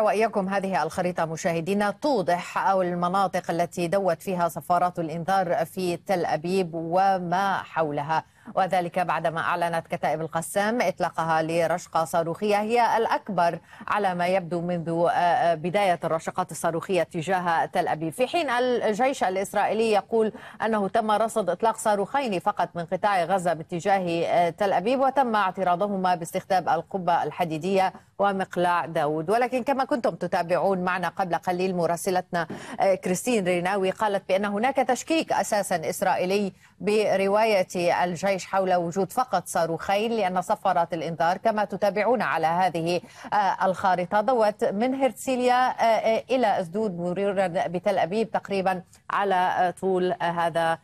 وإياكم هذه الخريطة مشاهدينا توضح أو المناطق التي دوت فيها صفارات الإنذار في تل أبيب وما حولها وذلك بعدما أعلنت كتائب القسام إطلاقها لرشقة صاروخية هي الأكبر على ما يبدو منذ آه، آه، بداية الرشقات الصاروخية تجاه تل أبيب في حين الجيش الإسرائيلي يقول أنه تم رصد إطلاق صاروخين فقط من قطاع غزة باتجاه آه، تل أبيب وتم اعتراضهما باستخدام القبة الحديدية ومقلاع داود ولكن كما كنتم تتابعون معنا قبل قليل مراسلتنا آه، كريستين ريناوي قالت بأن هناك تشكيك أساسا إسرائيلي برواية الجيش حول وجود فقط صاروخين لأن صفرات الإنذار كما تتابعون على هذه آه، الخارطة ضوت من هرتسيليا آه، إلى أسدود مرورا بتل أبيب تقريبا على طول هذا